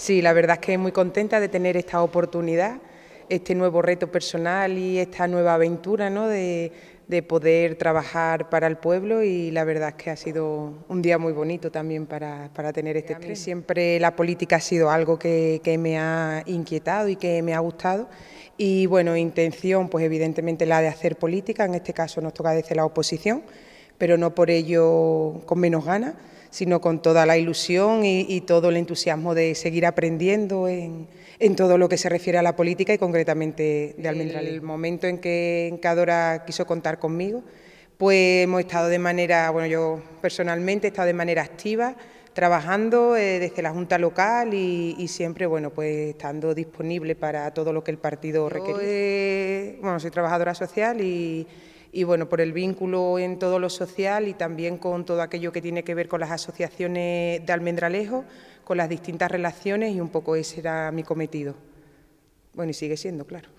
Sí, la verdad es que muy contenta de tener esta oportunidad, este nuevo reto personal y esta nueva aventura ¿no? de, poder trabajar para el pueblo y la verdad es que ha sido un día muy bonito también para, tener este estreno. Siempre la política ha sido algo que, que, me ha inquietado y que me ha gustado y bueno, intención pues evidentemente la de hacer política, en este caso nos toca desde la oposición pero no por ello con menos ganas, sino con toda la ilusión y, todo el entusiasmo de seguir aprendiendo en, todo lo que se refiere a la política y concretamente de Almendral. El momento en que Encadora quiso contar conmigo, pues hemos estado de manera, bueno, yo personalmente he estado de manera activa, trabajando eh, desde la Junta Local y, siempre, bueno, pues estando disponible para todo lo que el partido requiere. Eh, bueno, soy trabajadora social y, bueno, por el vínculo en todo lo social y también con todo aquello que tiene que ver con las asociaciones de Almendralejo, con las distintas relaciones y un poco ese era mi cometido. Bueno, y sigue siendo, claro.